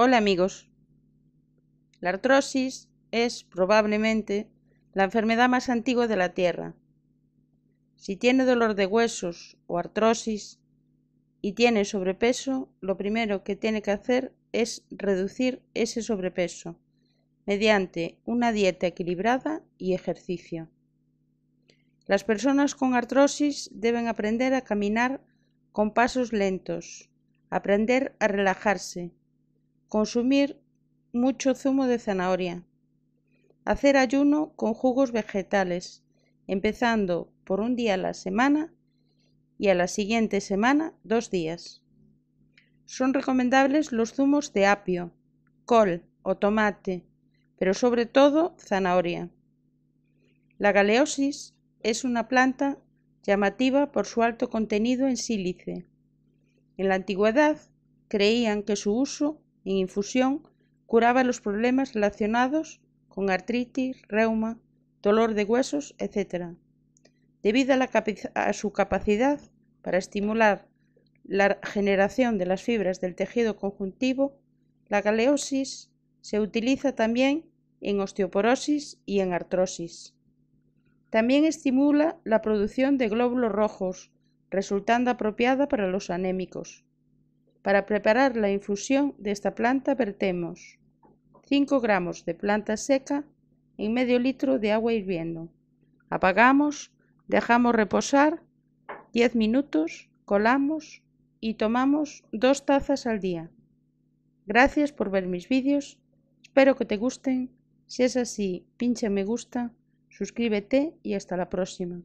Hola amigos. La artrosis es probablemente la enfermedad más antigua de la Tierra. Si tiene dolor de huesos o artrosis y tiene sobrepeso, lo primero que tiene que hacer es reducir ese sobrepeso mediante una dieta equilibrada y ejercicio. Las personas con artrosis deben aprender a caminar con pasos lentos, aprender a relajarse, Consumir mucho zumo de zanahoria. Hacer ayuno con jugos vegetales, empezando por un día a la semana y a la siguiente semana dos días. Son recomendables los zumos de apio, col o tomate, pero sobre todo zanahoria. La galeosis es una planta llamativa por su alto contenido en sílice. En la antigüedad creían que su uso en infusión curaba los problemas relacionados con artritis, reuma, dolor de huesos, etc. Debido a, a su capacidad para estimular la generación de las fibras del tejido conjuntivo, la galeosis se utiliza también en osteoporosis y en artrosis. También estimula la producción de glóbulos rojos, resultando apropiada para los anémicos. Para preparar la infusión de esta planta vertemos 5 gramos de planta seca en medio litro de agua hirviendo. Apagamos, dejamos reposar 10 minutos, colamos y tomamos dos tazas al día. Gracias por ver mis vídeos, espero que te gusten, si es así pincha me gusta, suscríbete y hasta la próxima.